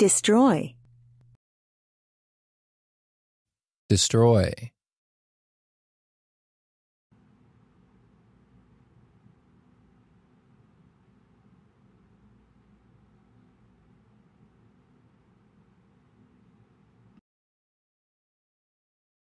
Destroy. Destroy.